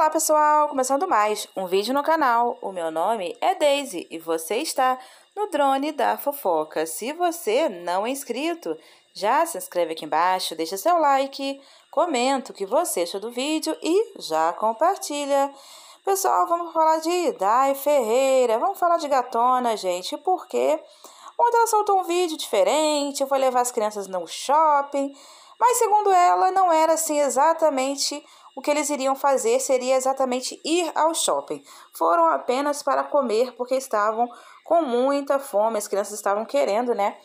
Olá pessoal, começando mais um vídeo no canal. O meu nome é Daisy e você está no Drone da Fofoca. Se você não é inscrito, já se inscreve aqui embaixo, deixa seu like, comenta o que você achou do vídeo e já compartilha. Pessoal, vamos falar de Dai Ferreira, vamos falar de gatona, gente, porque ontem ela soltou um vídeo diferente, foi levar as crianças no shopping, mas segundo ela não era assim exatamente o que eles iriam fazer seria exatamente ir ao shopping. Foram apenas para comer porque estavam com muita fome, as crianças estavam querendo, né,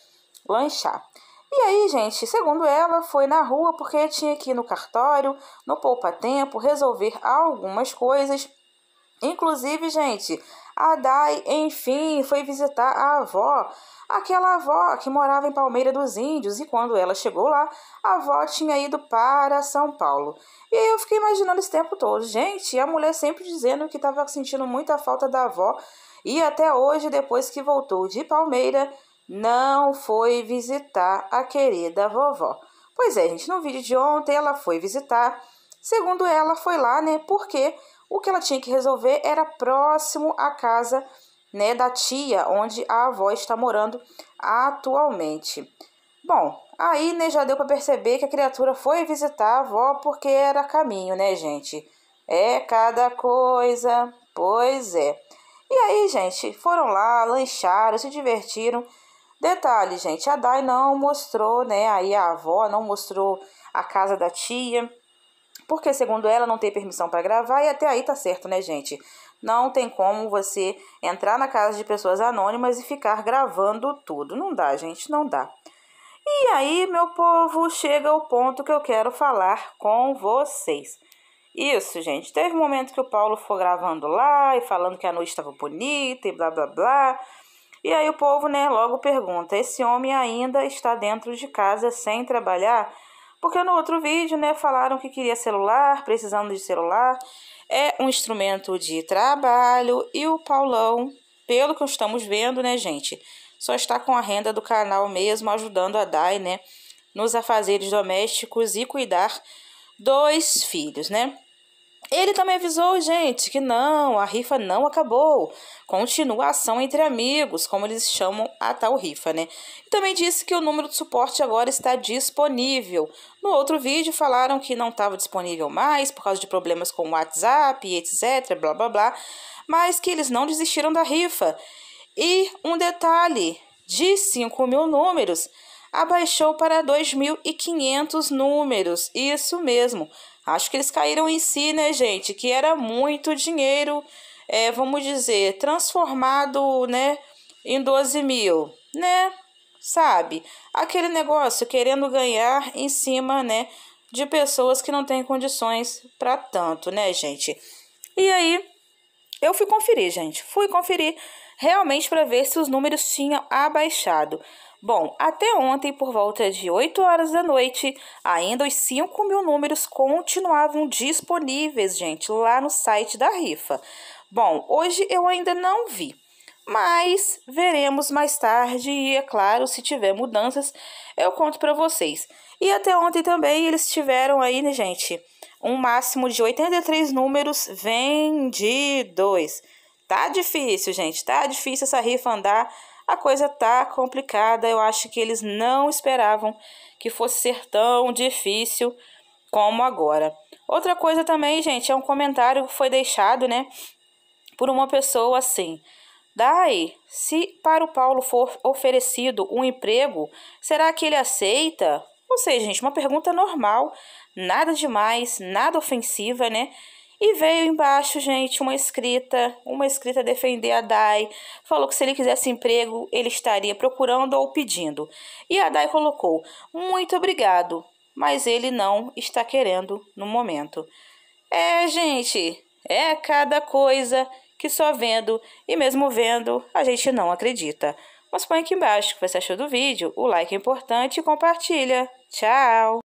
lanchar. E aí, gente, segundo ela, foi na rua porque tinha que ir no cartório, no poupa-tempo, resolver algumas coisas. Inclusive, gente, Adai, enfim, foi visitar a avó, aquela avó que morava em Palmeira dos Índios, e quando ela chegou lá, a avó tinha ido para São Paulo. E eu fiquei imaginando esse tempo todo, gente, a mulher sempre dizendo que estava sentindo muita falta da avó, e até hoje, depois que voltou de Palmeira, não foi visitar a querida vovó. Pois é, gente, no vídeo de ontem ela foi visitar. Segundo ela, foi lá, né? Porque o que ela tinha que resolver era próximo à casa né, da tia, onde a avó está morando atualmente. Bom, aí né, já deu para perceber que a criatura foi visitar a avó porque era caminho, né, gente? É cada coisa, pois é. E aí, gente, foram lá, lancharam, se divertiram. Detalhe, gente, a Dai não mostrou, né? Aí a avó não mostrou a casa da tia porque segundo ela não tem permissão para gravar e até aí tá certo, né, gente? Não tem como você entrar na casa de pessoas anônimas e ficar gravando tudo. Não dá, gente, não dá. E aí, meu povo, chega o ponto que eu quero falar com vocês. Isso, gente. Teve um momento que o Paulo foi gravando lá e falando que a noite estava bonita e blá blá blá. E aí o povo, né, logo pergunta: esse homem ainda está dentro de casa sem trabalhar? Porque no outro vídeo, né, falaram que queria celular, precisando de celular, é um instrumento de trabalho e o Paulão, pelo que estamos vendo, né, gente, só está com a renda do canal mesmo, ajudando a Dai, né, nos afazeres domésticos e cuidar dos filhos, né? Ele também avisou, gente, que não, a rifa não acabou. Continua a ação entre amigos, como eles chamam a tal rifa, né? E também disse que o número de suporte agora está disponível. No outro vídeo falaram que não estava disponível mais por causa de problemas com o WhatsApp, etc, blá blá blá, mas que eles não desistiram da rifa. E um detalhe, de 5 mil números, abaixou para 2.500 números. Isso mesmo. Acho que eles caíram em si, né, gente? Que era muito dinheiro, é, vamos dizer, transformado, né, em 12 mil, né? Sabe? Aquele negócio querendo ganhar em cima, né, de pessoas que não têm condições para tanto, né, gente? E aí, eu fui conferir, gente. Fui conferir realmente para ver se os números tinham abaixado. Bom, até ontem, por volta de 8 horas da noite, ainda os 5 mil números continuavam disponíveis, gente, lá no site da rifa. Bom, hoje eu ainda não vi, mas veremos mais tarde e é claro, se tiver mudanças, eu conto para vocês. E até ontem também eles tiveram aí, né, gente, um máximo de 83 números vendidos. Tá difícil, gente. Tá difícil essa rifa andar. A coisa tá complicada. Eu acho que eles não esperavam que fosse ser tão difícil como agora. Outra coisa também, gente, é um comentário que foi deixado, né, por uma pessoa assim. Dai, se para o Paulo for oferecido um emprego, será que ele aceita? Ou seja, gente, uma pergunta normal, nada demais, nada ofensiva, né? E veio embaixo, gente, uma escrita, uma escrita defender a Dai. Falou que se ele quisesse emprego, ele estaria procurando ou pedindo. E a Dai colocou: "Muito obrigado, mas ele não está querendo no momento". É, gente, é cada coisa que só vendo e mesmo vendo, a gente não acredita. Mas põe aqui embaixo o que você achou do vídeo, o like é importante e compartilha. Tchau!